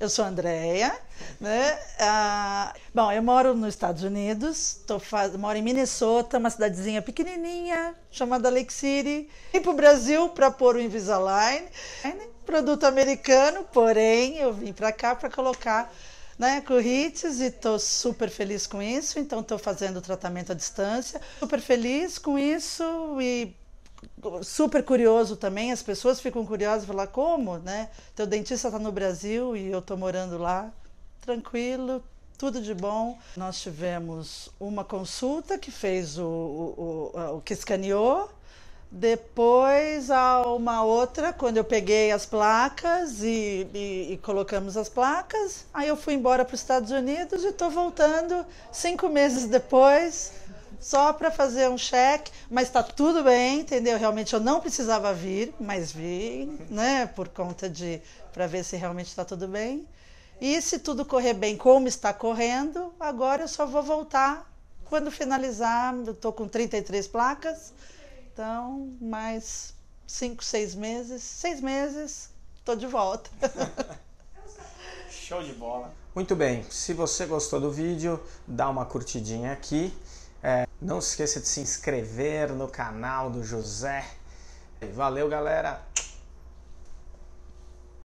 Eu sou Andréia. Né? Ah, bom, eu moro nos Estados Unidos, tô faz... moro em Minnesota, uma cidadezinha pequenininha chamada Lake City. Vim para o Brasil para pôr o Invisalign, né? produto americano, porém eu vim para cá para colocar né, currites e estou super feliz com isso, então estou fazendo tratamento à distância. Super feliz com isso e super curioso também, as pessoas ficam curiosas, falar como, né? Teu dentista está no Brasil e eu estou morando lá. Tranquilo, tudo de bom. Nós tivemos uma consulta que fez o, o, o, o que escaneou, depois há uma outra, quando eu peguei as placas e, e, e colocamos as placas, aí eu fui embora para os Estados Unidos e estou voltando cinco meses depois só para fazer um cheque, mas está tudo bem, entendeu? Realmente eu não precisava vir, mas vim, né? Por conta de para ver se realmente está tudo bem. E se tudo correr bem, como está correndo, agora eu só vou voltar quando finalizar. Eu estou com 33 placas, então mais cinco, seis meses, seis meses, estou de volta. Show de bola. Muito bem, se você gostou do vídeo, dá uma curtidinha aqui não se esqueça de se inscrever no canal do José. Valeu, galera!